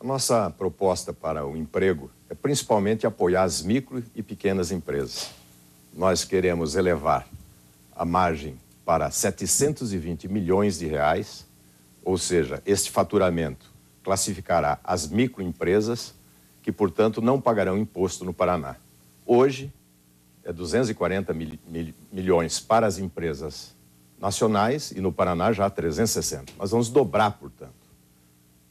A nossa proposta para o emprego é principalmente apoiar as micro e pequenas empresas. Nós queremos elevar a margem para 720 milhões de reais, ou seja, este faturamento classificará as microempresas que, portanto, não pagarão imposto no Paraná. Hoje, é 240 mil, mil, milhões para as empresas nacionais e no Paraná já 360. Nós vamos dobrar, portanto.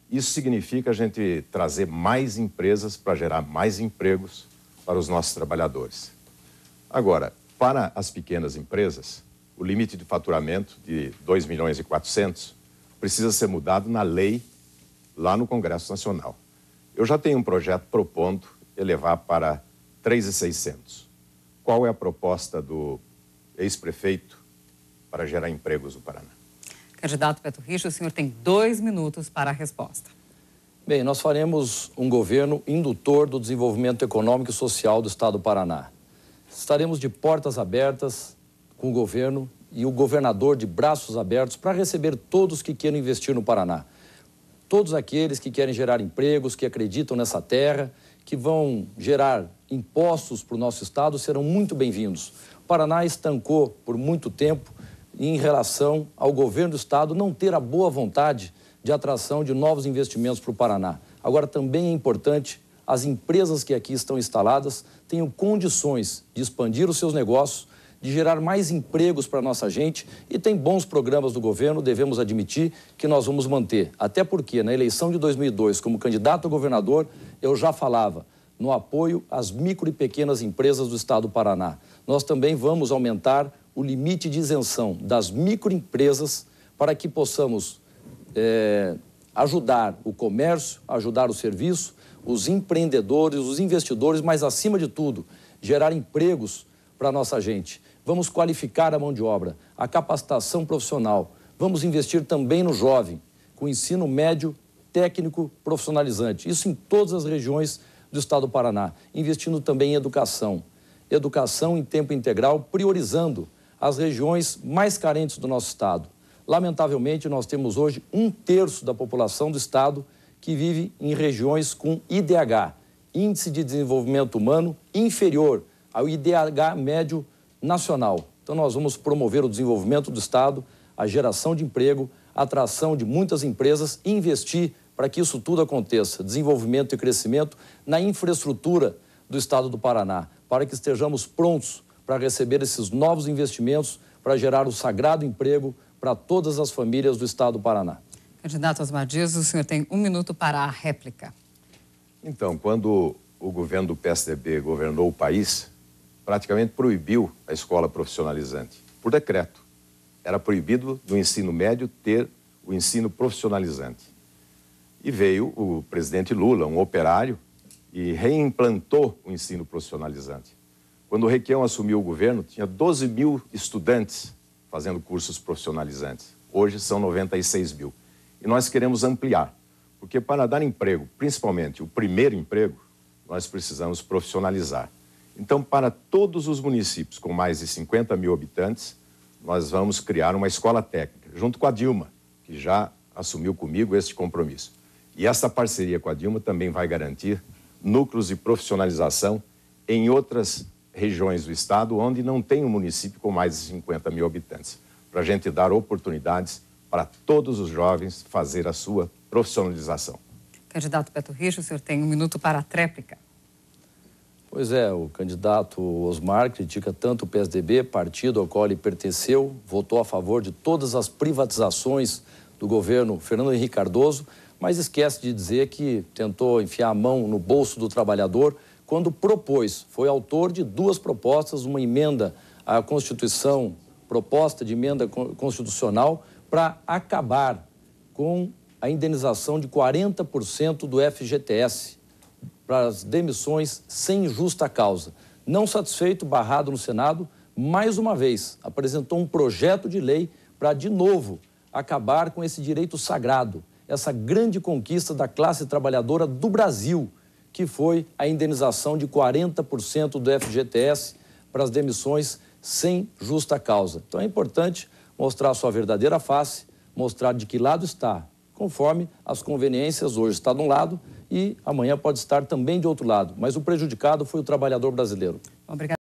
Isso significa a gente trazer mais empresas para gerar mais empregos para os nossos trabalhadores. Agora, para as pequenas empresas, o limite de faturamento de 2 milhões e 400 precisa ser mudado na lei lá no Congresso Nacional. Eu já tenho um projeto propondo elevar para 3,600. Qual é a proposta do ex-prefeito para gerar empregos no Paraná? Candidato Beto Richa, o senhor tem dois minutos para a resposta. Bem, nós faremos um governo indutor do desenvolvimento econômico e social do Estado do Paraná. Estaremos de portas abertas com o governo e o governador de braços abertos para receber todos que queiram investir no Paraná. Todos aqueles que querem gerar empregos, que acreditam nessa terra, que vão gerar impostos para o nosso Estado, serão muito bem-vindos. O Paraná estancou por muito tempo em relação ao governo do Estado não ter a boa vontade de atração de novos investimentos para o Paraná. Agora, também é importante as empresas que aqui estão instaladas tenham condições de expandir os seus negócios, de gerar mais empregos para a nossa gente e tem bons programas do governo, devemos admitir que nós vamos manter. Até porque na eleição de 2002, como candidato a governador, eu já falava no apoio às micro e pequenas empresas do estado do Paraná. Nós também vamos aumentar o limite de isenção das microempresas para que possamos é, ajudar o comércio, ajudar o serviço, os empreendedores, os investidores, mas acima de tudo, gerar empregos para a nossa gente. Vamos qualificar a mão de obra, a capacitação profissional. Vamos investir também no jovem, com ensino médio técnico profissionalizante. Isso em todas as regiões do estado do Paraná. Investindo também em educação. Educação em tempo integral, priorizando as regiões mais carentes do nosso estado. Lamentavelmente, nós temos hoje um terço da população do estado que vive em regiões com IDH, Índice de Desenvolvimento Humano, inferior ao IDH médio nacional. Então, nós vamos promover o desenvolvimento do estado, a geração de emprego, a atração de muitas empresas e investir para que isso tudo aconteça, desenvolvimento e crescimento na infraestrutura do estado do Paraná, para que estejamos prontos para receber esses novos investimentos, para gerar o sagrado emprego para todas as famílias do Estado do Paraná. Candidato Osmar Dias, o senhor tem um minuto para a réplica. Então, quando o governo do PSDB governou o país, praticamente proibiu a escola profissionalizante, por decreto. Era proibido no ensino médio ter o ensino profissionalizante. E veio o presidente Lula, um operário, e reimplantou o ensino profissionalizante. Quando o Requião assumiu o governo, tinha 12 mil estudantes fazendo cursos profissionalizantes. Hoje são 96 mil. E nós queremos ampliar, porque para dar emprego, principalmente o primeiro emprego, nós precisamos profissionalizar. Então, para todos os municípios com mais de 50 mil habitantes, nós vamos criar uma escola técnica, junto com a Dilma, que já assumiu comigo este compromisso. E essa parceria com a Dilma também vai garantir núcleos de profissionalização em outras regiões do estado onde não tem um município com mais de 50 mil habitantes, para a gente dar oportunidades para todos os jovens fazer a sua profissionalização. Candidato Beto Rijo, o senhor tem um minuto para a tréplica. Pois é, o candidato Osmar critica tanto o PSDB, partido ao qual ele pertenceu, votou a favor de todas as privatizações do governo Fernando Henrique Cardoso, mas esquece de dizer que tentou enfiar a mão no bolso do trabalhador quando propôs, foi autor de duas propostas, uma emenda à Constituição, proposta de emenda constitucional, para acabar com a indenização de 40% do FGTS para as demissões sem justa causa. Não satisfeito, barrado no Senado, mais uma vez apresentou um projeto de lei para, de novo, acabar com esse direito sagrado, essa grande conquista da classe trabalhadora do Brasil que foi a indenização de 40% do FGTS para as demissões sem justa causa. Então é importante mostrar a sua verdadeira face, mostrar de que lado está, conforme as conveniências hoje está de um lado e amanhã pode estar também de outro lado. Mas o prejudicado foi o trabalhador brasileiro. Obrigado.